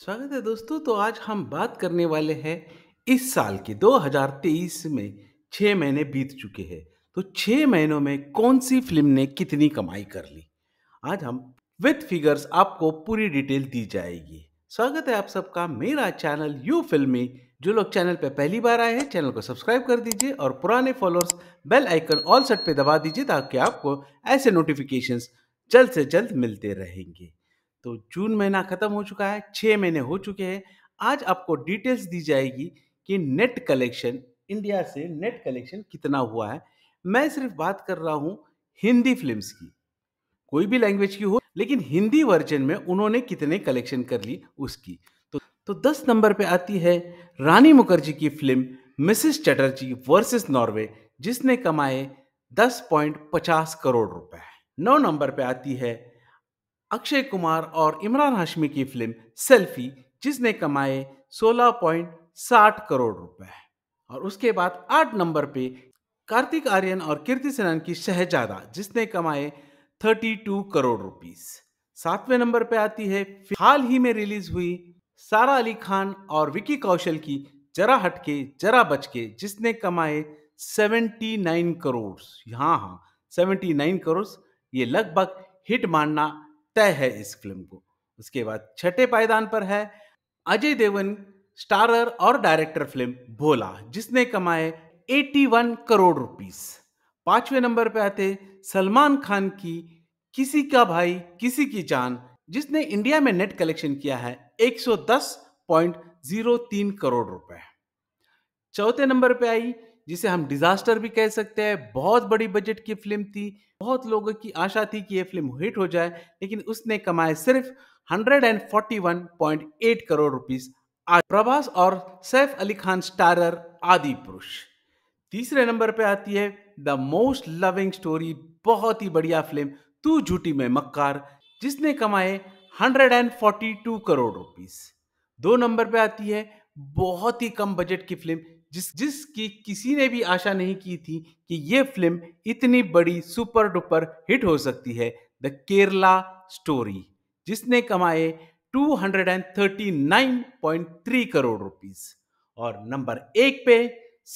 स्वागत है दोस्तों तो आज हम बात करने वाले हैं इस साल के 2023 में छः महीने बीत चुके हैं तो छः महीनों में कौन सी फिल्म ने कितनी कमाई कर ली आज हम विथ फिगर्स आपको पूरी डिटेल दी जाएगी स्वागत है आप सबका मेरा चैनल यू फिल्मी जो लोग चैनल पर पहली बार आए हैं चैनल को सब्सक्राइब कर दीजिए और पुराने followers bell icon all set पे दबा दीजिए ताकि आपको ऐसे नोटिफिकेशंस जल्द से जल्द मिलते रहेंगे तो जून महीना ख़त्म हो चुका है छः महीने हो चुके हैं आज आपको डिटेल्स दी जाएगी कि नेट कलेक्शन इंडिया से नेट कलेक्शन कितना हुआ है मैं सिर्फ बात कर रहा हूँ हिंदी फिल्म्स की कोई भी लैंग्वेज की हो लेकिन हिंदी वर्जन में उन्होंने कितने कलेक्शन कर ली उसकी तो तो दस नंबर पे आती है रानी मुखर्जी की film Mrs Chatterjee versus Norway जिसने कमाए दस पॉइंट पचास करोड़ रुपए नौ नंबर पे आती है अक्षय कुमार और इमरान हाशमी की फिल्म सेल्फी जिसने कमाए 16.60 करोड़ रुपए और उसके बाद आठ नंबर पे कार्तिक आर्यन और कीर्ति सेनन की शहजादा जिसने कमाए 32 करोड़ रुपीस सातवें नंबर पे आती है हाल ही में रिलीज हुई सारा अली खान और विकी कौशल की जरा हटके जरा बचके जिसने कमाए 79 करोड़ हाँ हाँ 79 करोड़ ये लगभग हिट मानना तय है इस फिल्म को उसके बाद छठे पायदान पर है अजय देवन स्टारर और डायरेक्टर फिल्म भोला जिसने कमाए 81 करोड़ रुपीस पांचवें नंबर पे आते सलमान खान की किसी का भाई किसी की जान जिसने इंडिया में नेट कलेक्शन किया है 110.03 करोड़ रुपए चौथे नंबर पे आई जिसे हम डिजास्टर भी कह सकते हैं बहुत बड़ी बजट की फिल्म थी बहुत लोगों की आशा थी कि यह फिल्म हिट हो जाए लेकिन उसने कमाए सिर्फ 141.8 करोड़ रुपीस आज प्रभास और सैफ अली खान स्टारर आदि पुरुष तीसरे नंबर पे आती है द मोस्ट लविंग स्टोरी बहुत ही बढ़िया फिल्म तू झूठी में मक्कार जिसने कमाए 142 करोड़ रुपीस दो नंबर पे आती है बहुत ही कम बजट की फिल्म जिस जिसकी किसी ने भी आशा नहीं की थी कि ये फिल्म इतनी बड़ी सुपर डुपर हिट हो सकती है द केरला स्टोरी जिसने कमाए 239.3 करोड़ रुपीस और नंबर एक पे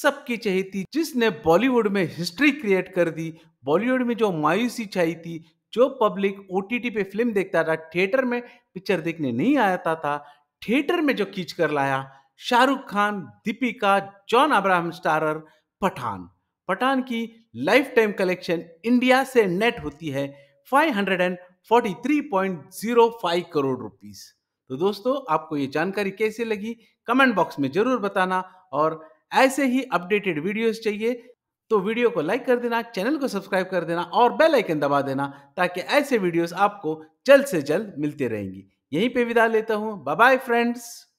सबकी चहेती जिसने बॉलीवुड में हिस्ट्री क्रिएट कर दी बॉलीवुड में जो मायूसी छाई थी जो पब्लिक ओ पे फिल्म देखता था थिएटर में पिक्चर देखने नहीं आता था थिएटर में जो खींच कर लाया शाहरुख खान दीपिका जॉन अब्राहम स्टारर पठान पठान की लाइफ टाइम कलेक्शन इंडिया से नेट होती है 543.05 करोड़ रुपीस तो दोस्तों आपको ये जानकारी कैसे लगी कमेंट बॉक्स में जरूर बताना और ऐसे ही अपडेटेड वीडियोस चाहिए तो वीडियो को लाइक कर देना चैनल को सब्सक्राइब कर देना और बेल आइकन दबा देना ताकि ऐसे वीडियोस आपको जल्द से जल्द मिलते रहेंगी यहीं पे विदा लेता हूँ बाय फ्रेंड्स